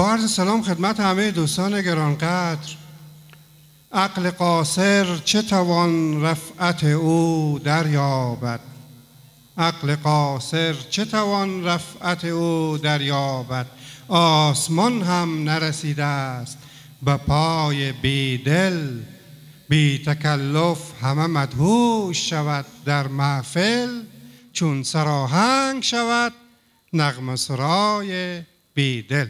بارز سلام خدمت همه دوستان گرانقدر عقل قاصر چه توان رفعت او دریابد عقل قاصر چه توان رفعت او دریابد آسمان هم نرسیده است به پای بیدل بی تکلف همه مدهوش شود در محفل چون سراهنگ شود نغم سرای بیدل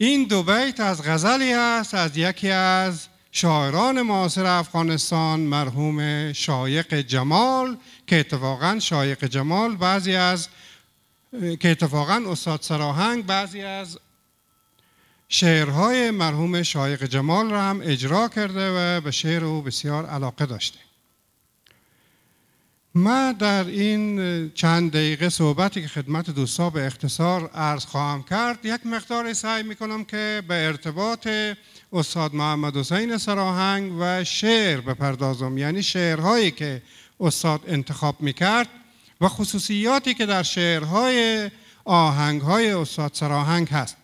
این دو بیت از غزلی است از یکی از شاعران معاصر افغانستان مرحوم شایق جمال که اتفاقا شایق جمال بعضی از که اتفاقا استاد سراهنگ بعضی از شعرهای مرحوم شایق جمال را هم اجرا کرده و به شعر او بسیار علاقه داشته من در این چند دقیقه صحبتی که خدمت دوستا به اختصار عرض خواهم کرد یک مقدار سعی میکنم که به ارتباط استاد محمد حسین سراهنگ و شعر بپردازم یعنی شعرهایی که استاد انتخاب میکرد و خصوصیاتی که در شعرهای آهنگهای استاد سراهنگ هست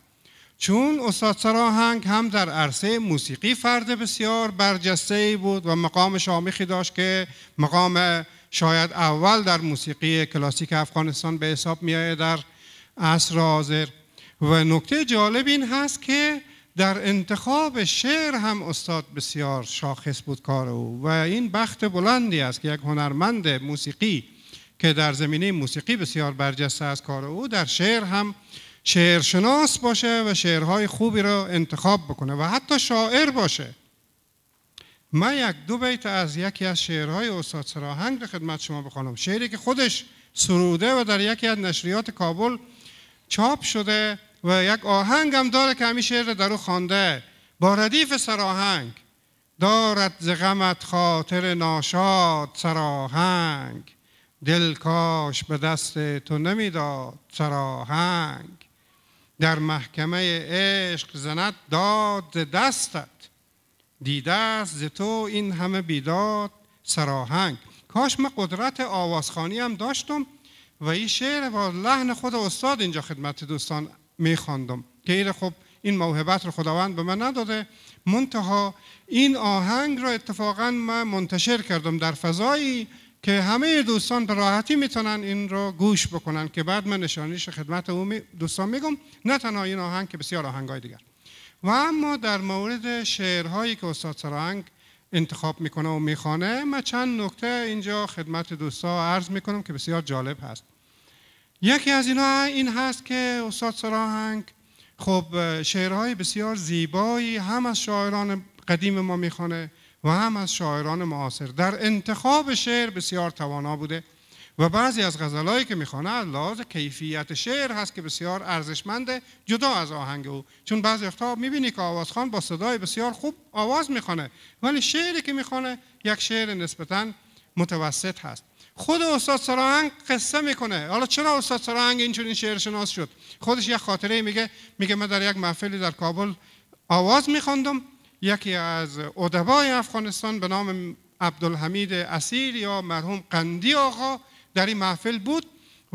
چون استاد سراهنگ هم در عرصه موسیقی فرد بسیار برجسته بود و مقام شامیخی داشت که مقام شاید اول در موسیقی کلاسیک افغانستان به حساب میآید در عصر حاضر و نکته جالب این هست که در انتخاب شعر هم استاد بسیار شاخص بود کار او و این بخت بلندی است که یک هنرمند موسیقی که در زمینه موسیقی بسیار برجسته از کار او در شعر هم شعرشناس باشه و شعرهای خوبی را انتخاب بکنه و حتی شاعر باشه من یک دو بیت از یکی از شعرهای استاد سراهنگ را خدمت شما بخوانم شعری که خودش سروده و در یکی از نشریات کابل چاپ شده و یک آهنگ هم داره که همی شعر در او خوانده با ردیف سراهنگ دارد ز غمت خاطر ناشاد سراهنگ دل کاش به دست تو نمیداد سراهنگ در محکمه عشق زنت داد دستت دیده است ز تو این همه بیداد سراهنگ کاش من قدرت آوازخانی هم داشتم و این شعر با لحن خود استاد اینجا خدمت دوستان میخواندم که این خب این موهبت رو خداوند به من نداده منتها این آهنگ رو اتفاقا من منتشر کردم در فضایی که همه دوستان به راحتی میتونن این رو گوش بکنن که بعد من نشانیش خدمت دوستان میگم نه تنها این آهنگ که بسیار آهنگ های دیگر و اما در مورد شعرهایی که استاد سراهنگ انتخاب میکنه و میخوانه من چند نکته اینجا خدمت دوستا عرض میکنم که بسیار جالب هست یکی از اینا این هست که استاد سراهنگ خب شعرهای بسیار زیبایی هم از شاعران قدیم ما میخوانه و هم از شاعران معاصر در انتخاب شعر بسیار توانا بوده و بعضی از غزلایی که میخوانه از لحاظ کیفیت شعر هست که بسیار ارزشمند جدا از آهنگ او چون بعضی وقتا میبینی که آوازخوان با صدای بسیار خوب آواز میخوانه ولی شعری که میخوانه یک شعر نسبتا متوسط هست خود استاد سراهنگ قصه میکنه حالا چرا استاد سراهنگ اینجوری شعر شناس شد خودش یک خاطره میگه میگه من در یک محفلی در کابل آواز میخواندم یکی از ادبای افغانستان به نام عبدالحمید اسیر یا مرحوم قندی آقا در این محفل بود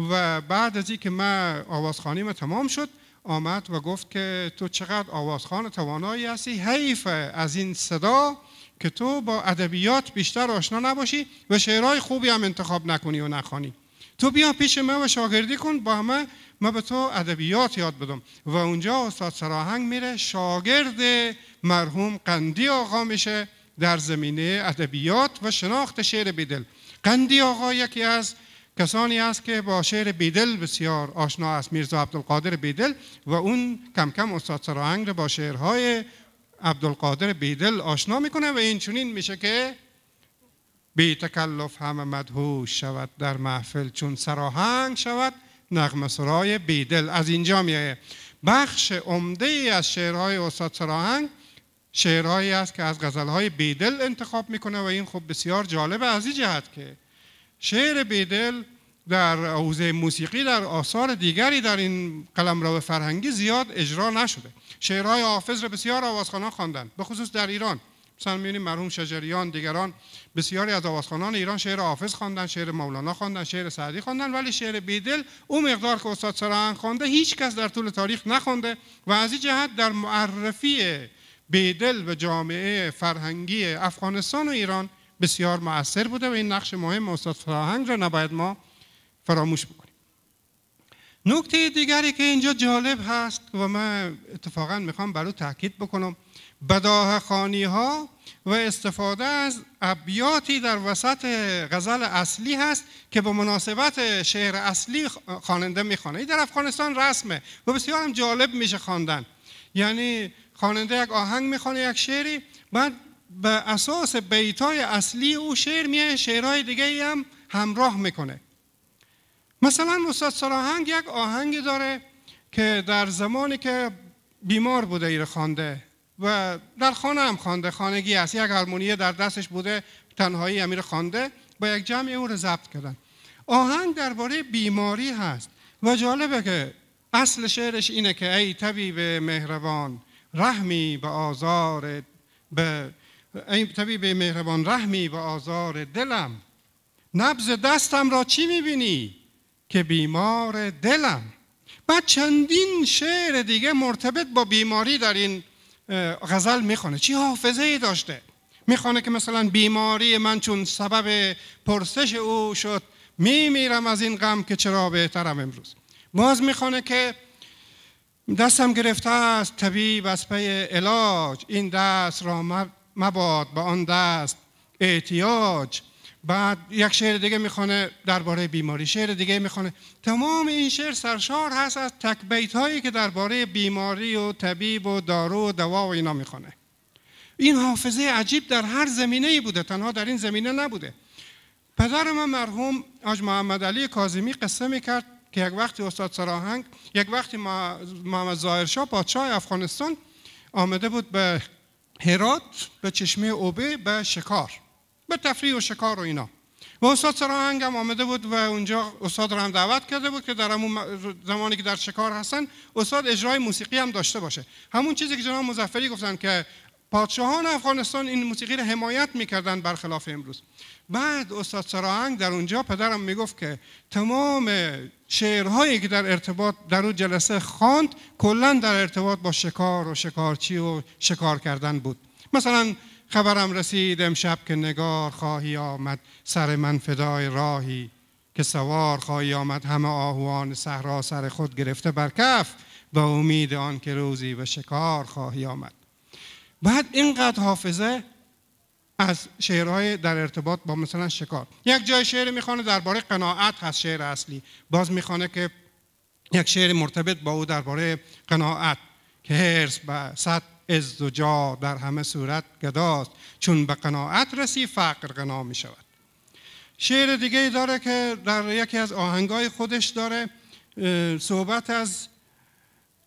و بعد از اینکه من آوازخانیم تمام شد آمد و گفت که تو چقدر آوازخان توانایی هستی حیف از این صدا که تو با ادبیات بیشتر آشنا نباشی و شعرهای خوبی هم انتخاب نکنی و نخوانی تو بیا پیش من و شاگردی کن با همه من به تو ادبیات یاد بدم و اونجا استاد سراهنگ میره شاگرد مرحوم قندی آقا میشه در زمینه ادبیات و شناخت شعر بیدل قندی آقا یکی از کسانی است که با شعر بیدل بسیار آشنا است میرزا عبدالقادر بیدل و اون کم کم استاد سراهنگ را با شعرهای عبدالقادر بیدل آشنا میکنه و این چنین میشه که بی تکلف همه مدهوش شود در محفل چون سراهنگ شود نغمه سرای بیدل از اینجا میایه بخش عمده ای از شعرهای استاد سراهنگ شعرهایی است که از غزلهای بیدل انتخاب میکنه و این خوب بسیار جالبه از این جهت که شعر بیدل در حوزه موسیقی در آثار دیگری در این به فرهنگی زیاد اجرا نشده شعرهای حافظ را بسیار آوازخوانان خواندن، به خصوص در ایران مثلا میبینیم مرحوم شجریان دیگران بسیاری از آوازخانان ایران شعر حافظ خواندن شعر مولانا خواندن شعر سعدی خواندن ولی شعر بیدل او مقدار که استاد سرهنگ خوانده هیچ کس در طول تاریخ نخوانده و از این جهت در معرفی بیدل به جامعه فرهنگی افغانستان و ایران بسیار مؤثر بوده و این نقش مهم استاد سرهنگ را نباید ما فراموش بکنیم نکته دیگری که اینجا جالب هست و من اتفاقا میخوام برای تاکید بکنم بداه خانی ها و استفاده از ابیاتی در وسط غزل اصلی هست که به مناسبت شعر اصلی خواننده میخوانه این در افغانستان رسمه و بسیار هم جالب میشه خواندن یعنی خواننده یک آهنگ میخوانه یک شعری بعد به اساس بیتای اصلی او شعر میه شعرهای دیگه هم همراه میکنه مثلا استاد سراهنگ یک آهنگی داره که در زمانی که بیمار بوده ایر خوانده و در خانه هم خوانده خانگی است یک هارمونیه در دستش بوده تنهایی امیر خوانده با یک جمع او رو ضبط کردن آهنگ درباره بیماری هست و جالبه که اصل شعرش اینه که ای طبیب مهربان رحمی به آزار به ای طبیب مهربان رحمی به آزار دلم نبز دستم را چی میبینی که بیمار دلم بعد چندین شعر دیگه مرتبط با بیماری در این غزل میخونه چی حافظه ای داشته میخونه که مثلا بیماری من چون سبب پرسش او شد میمیرم از این غم که چرا بهترم امروز باز میخونه که دستم گرفته است طبیب از پی علاج این دست را مباد به آن دست احتیاج بعد یک شعر دیگه میخونه درباره بیماری شعر دیگه میخونه تمام این شعر سرشار هست از تک بیت هایی که درباره بیماری و طبیب و دارو و دوا و اینا میخونه این حافظه عجیب در هر زمینه ای بوده تنها در این زمینه نبوده پدر من مرحوم آج محمد علی کاظمی قصه میکرد که یک وقتی استاد سراهنگ یک وقتی محمد ظاهرشاه پادشاه افغانستان آمده بود به هرات به چشمه اوبه به شکار به تفریح و شکار و اینا و استاد سراهنگ هم آمده بود و اونجا استاد رو هم دعوت کرده بود که در همون زمانی که در شکار هستن استاد اجرای موسیقی هم داشته باشه همون چیزی که جناب مزفری گفتن که پادشاهان افغانستان این موسیقی رو حمایت میکردن برخلاف امروز بعد استاد سراهنگ در اونجا پدرم میگفت که تمام شعرهایی که در ارتباط در اون جلسه خواند کلا در ارتباط با شکار و شکارچی و شکار کردن بود مثلا خبرم رسید امشب که نگار خواهی آمد سر من فدای راهی که سوار خواهی آمد همه آهوان صحرا سر خود گرفته بر کف با امید آن که روزی به شکار خواهی آمد بعد اینقدر حافظه از شعرهای در ارتباط با مثلا شکار یک جای شعر میخوانه درباره قناعت هست شعر اصلی باز میخوانه که یک شعر مرتبط با او درباره قناعت که هرس و صد از در همه صورت گداست چون به قناعت رسی فقر غنا می شود شعر دیگه داره که در یکی از آهنگای خودش داره صحبت از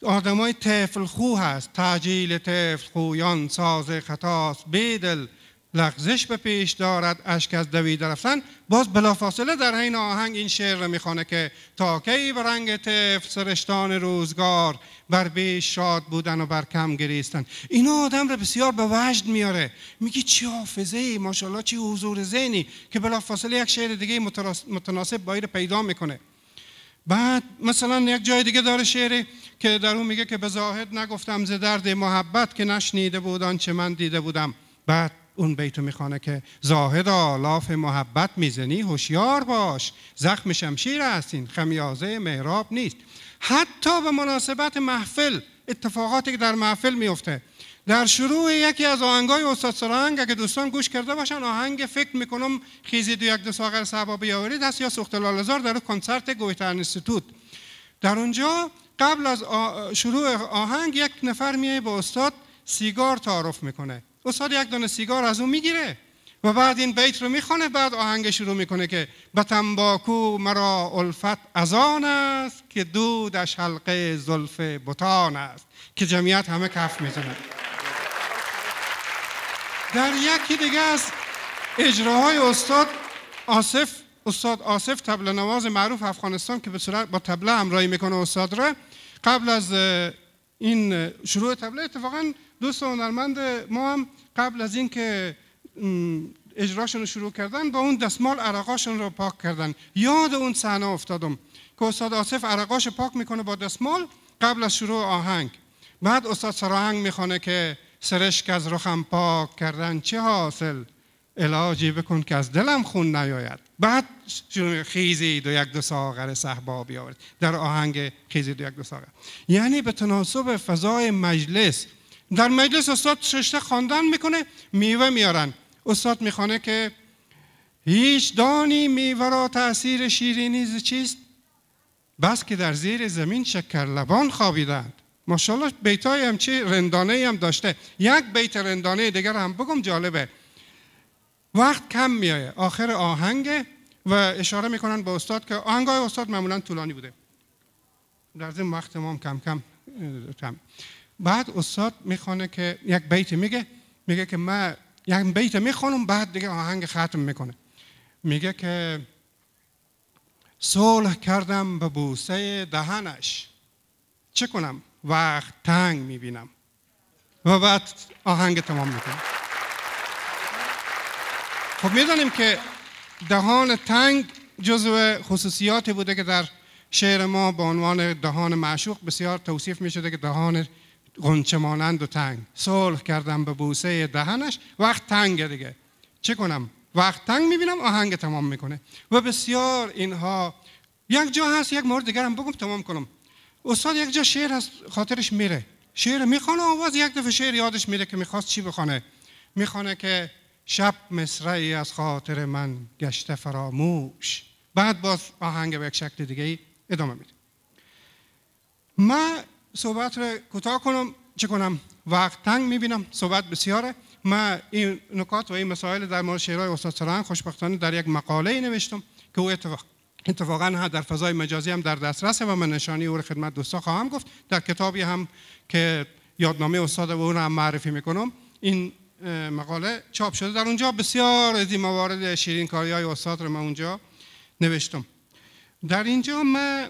آدمای طفل خو هست تعجیل طفل خویان ساز خطاست بیدل لغزش به پیش دارد اشک از دویده رفتن باز بلافاصله در این آهنگ این شعر رو میخوانه که تا کی به رنگ تف سرشتان روزگار بر بیش شاد بودن و بر کم گریستن اینا آدم رو بسیار به وجد میاره میگی چی حافظه ای ماشاءالله چی حضور ذهنی که بلافاصله یک شعر دیگه متناسب با رو پیدا میکنه بعد مثلا یک جای دیگه داره شعری که در اون میگه که به زاهد نگفتم ز درد محبت که نشنیده بودن چه من دیده بودم بعد اون بیتو میخوانه که زاهد لاف محبت میزنی هوشیار باش زخم شمشیر هستین خمیازه محراب نیست حتی به مناسبت محفل اتفاقاتی که در محفل میفته در شروع یکی از آهنگای استاد سرانگ اگه دوستان گوش کرده باشن آهنگ فکر میکنم خیزی دو یک دو ساغر سبا بیاورید هست یا سوخت لالزار در کنسرت گویتر انستیتوت در اونجا قبل از شروع آهنگ یک نفر میه با استاد سیگار تعارف میکنه استاد یک دانه سیگار از اون میگیره و بعد این بیت رو میخونه بعد آهنگ شروع میکنه که به تنباکو مرا الفت از آن است که دودش حلقه زلف بتان است که جمعیت همه کف میزنه در یکی دیگه از اجراهای استاد آصف استاد آصف تبل نواز معروف افغانستان که به صورت با تبله همراهی میکنه استاد را قبل از این شروع تبله اتفاقا دوست هنرمند ما هم قبل از اینکه اجراشون رو شروع کردن با اون دستمال عرقاشون رو پاک کردن یاد اون صحنه افتادم که استاد آصف عرقاش پاک میکنه با دستمال قبل از شروع آهنگ بعد استاد سراهنگ میخونه که سرشک از رخم پاک کردن چه حاصل علاجی بکن که از دلم خون نیاید بعد شروع خیزی دو یک دو ساغر صحبا بیاورد در آهنگ خیزی دو یک دو ساغر یعنی به تناسب فضای مجلس در مجلس استاد ششته خواندن میکنه میوه میارن استاد میخوانه که هیچ دانی میوه را تاثیر شیرینی چیست بس که در زیر زمین شکر لبان خوابیدند ماشاءالله بیتای هم چی رندانه هم داشته یک بیت رندانه دیگر هم بگم جالبه وقت کم میایه آخر آهنگ و اشاره میکنن به استاد که آهنگای استاد معمولا طولانی بوده در ضمن وقت کم کم بعد استاد میخونه که یک بیت میگه میگه که من یک بیت میخونم بعد دیگه آهنگ ختم میکنه میگه که صلح کردم به بوسه دهنش چه کنم وقت تنگ میبینم و بعد آهنگ تمام میکنه. خب میدانیم که دهان تنگ جزو خصوصیاتی بوده که در شعر ما به عنوان دهان معشوق بسیار توصیف میشده که دهان گنچه مانند و تنگ صلح کردم به بوسه دهنش وقت تنگ دیگه چه کنم وقت تنگ میبینم آهنگ تمام میکنه و بسیار اینها یک جا هست یک مورد هم بگم تمام کنم استاد یک جا شعر هست خاطرش میره شعر میخوانه آواز یک دفعه شعر یادش میره که میخواست چی بخونه میخوانه که شب مصرعی از خاطر من گشته فراموش بعد باز آهنگ به یک شکل دیگه ای ادامه میده ما صحبت رو کوتاه کنم چه کنم وقت تنگ می‌بینم صحبت بسیاره من این نکات و این مسائل در مورد شعرهای استاد سران خوشبختانه در یک مقاله نوشتم که او اتفاق اتفاقا هم در فضای مجازی هم در دسترس و من نشانی او خدمت دوستا خواهم گفت در کتابی هم که یادنامه استاد و اون هم معرفی میکنم این مقاله چاپ شده در اونجا بسیار از این موارد شیرین کاری های استاد رو من اونجا نوشتم در اینجا من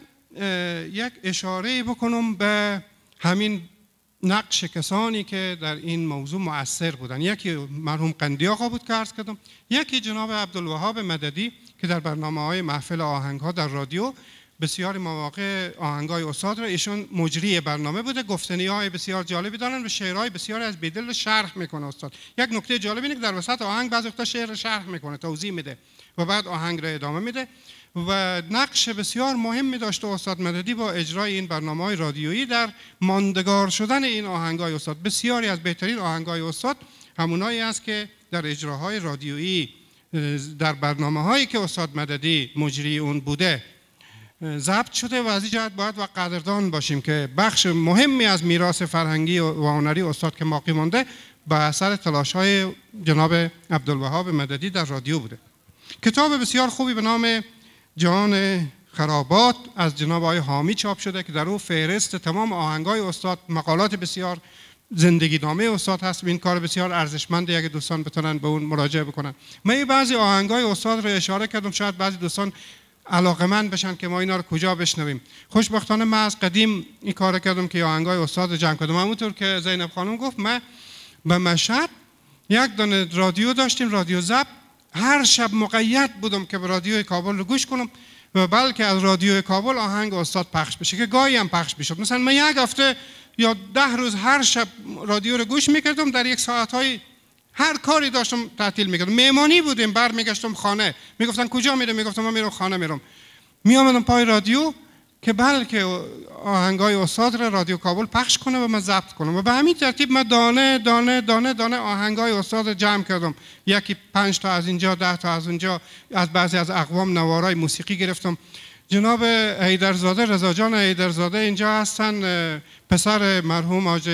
یک اشاره بکنم به همین نقش کسانی که در این موضوع مؤثر بودن یکی مرحوم قندی آقا بود که عرض کردم یکی جناب عبدالوهاب مددی که در برنامه های محفل آهنگ ها در رادیو بسیار مواقع آهنگ های استاد را ایشون مجری برنامه بوده گفتنی های بسیار جالبی دارن و شعرهای بسیار از بدل شرح میکنه استاد یک نکته جالب اینه که در وسط آهنگ بعض وقتا شعر شرح میکنه توضیح میده و بعد آهنگ را ادامه میده و نقش بسیار مهمی داشته استاد مددی با اجرای این برنامه های رادیویی در ماندگار شدن این آهنگای استاد بسیاری از بهترین آهنگای استاد همونایی است که در اجراهای رادیویی در برنامه هایی که استاد مددی مجری اون بوده ضبط شده و از این جهت باید و قدردان باشیم که بخش مهمی از میراث فرهنگی و هنری استاد که باقی مانده به اثر تلاش های جناب عبدالوهاب مددی در رادیو بوده کتاب بسیار خوبی به نام جان خرابات از جناب آقای حامی چاپ شده که در او فهرست تمام آهنگای استاد مقالات بسیار زندگی نامه استاد هست این کار بسیار ارزشمند اگه دوستان بتونن به اون مراجعه بکنن من یه بعضی آهنگای استاد رو اشاره کردم شاید بعضی دوستان علاقمند بشن که ما اینا رو کجا بشنویم خوشبختانه من از قدیم این کار کردم که آهنگای استاد رو جمع کردم همونطور که زینب خانم گفت من به مشهد یک دانه رادیو داشتیم رادیو زب هر شب مقید بودم که به رادیوی کابل رو گوش کنم و بلکه از رادیوی کابل آهنگ استاد پخش بشه که گاهی هم پخش بشه. مثلا من یک هفته یا ده روز هر شب رادیو رو گوش میکردم در یک ساعت های هر کاری داشتم تعطیل میکردم مهمانی بودیم برمیگشتم خانه میگفتن کجا میره میگفتم من میرم خانه میرم میامدم پای رادیو که بلکه آهنگای استاد را رادیو کابل پخش کنه و من ضبط کنم و به همین ترتیب من دانه دانه دانه دانه آهنگای استاد جمع کردم یکی پنج تا از اینجا ده تا از اونجا از بعضی از اقوام نوارای موسیقی گرفتم جناب حیدرزاده رضا جان اینجا هستن پسر مرحوم آج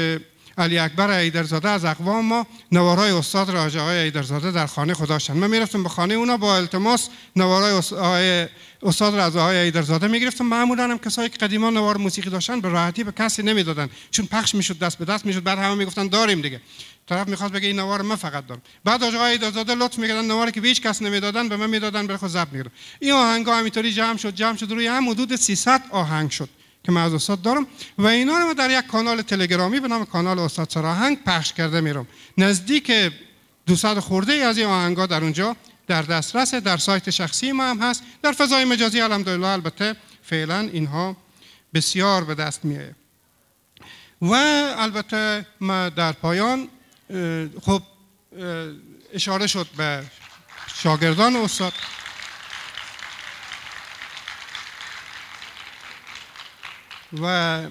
علی اکبر ایدرزاده از اقوام ما نوارای استاد راجع آقای ایدرزاده در خانه خدا من میرفتم به خانه اونا با التماس نوارای استاد را از آقای ایدرزاده میگرفتم معمولا هم کسایی که قدیما نوار موسیقی داشتن به راحتی به کسی نمیدادن چون پخش میشد دست به دست میشد بعد همه میگفتن داریم دیگه طرف میخواست بگه این نوار من فقط دارم بعد آقای ایدرزاده لطف میکردن نواری که به هیچ کس نمیدادن به من میدادن برخو زب میگرفت این ها همینطوری جمع شد جمع شد روی هم حدود 300 آهنگ شد که من از استاد دارم و اینا رو در یک کانال تلگرامی به نام کانال استاد سراهنگ پخش کرده میرم نزدیک 200 خورده ای از این آهنگا در اونجا در دسترس در سایت شخصی ما هم هست در فضای مجازی الحمدلله البته فعلا اینها بسیار به دست میایه و البته ما در پایان خب اشاره شد به شاگردان استاد و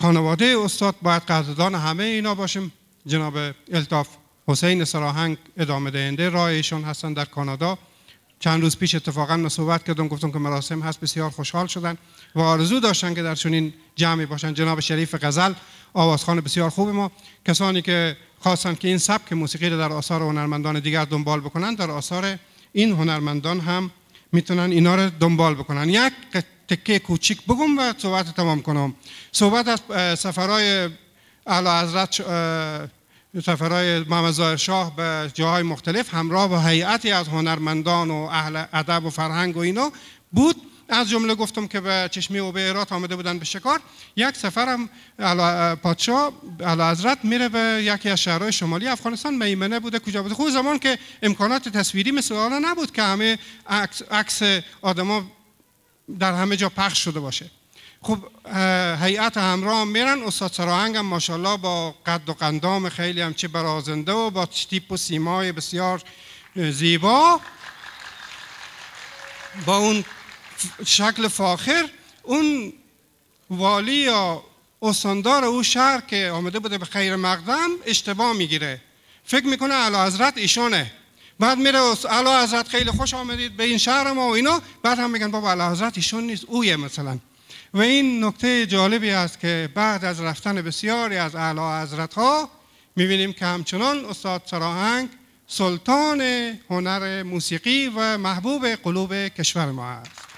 خانواده استاد باید قدردان همه اینا باشیم جناب التاف حسین سراهنگ ادامه دهنده راه ایشون هستن در کانادا چند روز پیش اتفاقا ما صحبت کردم گفتم که مراسم هست بسیار خوشحال شدن و آرزو داشتن که در چنین جمعی باشن جناب شریف غزل آوازخان بسیار خوب ما کسانی که خواستن که این سبک موسیقی رو در آثار هنرمندان دیگر دنبال بکنن در آثار این هنرمندان هم میتونن اینا رو دنبال بکنن یک تکه کوچیک بگم و صحبت تمام کنم صحبت از سفرهای اعلی حضرت سفرهای محمد شاه به جاهای مختلف همراه با هیئتی از هنرمندان و اهل ادب و فرهنگ و اینا بود از جمله گفتم که به چشمی و به ایرات آمده بودن به شکار یک سفرم پادشاه اعلی حضرت میره به یکی از شهرهای شمالی افغانستان میمنه بوده کجا بوده خود زمان که امکانات تصویری مثل نبود که همه عکس آدما در همه جا پخش شده باشه خب هیئت همراه هم میرن استاد سراهنگ هم ماشاءالله با قد و قندام خیلی هم چه برازنده و با تیپ و سیمای بسیار زیبا با اون شکل فاخر اون والی یا استاندار او شهر که آمده بوده به خیر مقدم اشتباه میگیره فکر میکنه علا حضرت ایشانه بعد میره اعلی حضرت خیلی خوش آمدید به این شهر ما و اینا بعد هم میگن بابا اعلی حضرت ایشون نیست اویه مثلا و این نکته جالبی است که بعد از رفتن بسیاری از اعلی حضرت ها میبینیم که همچنان استاد سراهنگ سلطان هنر موسیقی و محبوب قلوب کشور ما است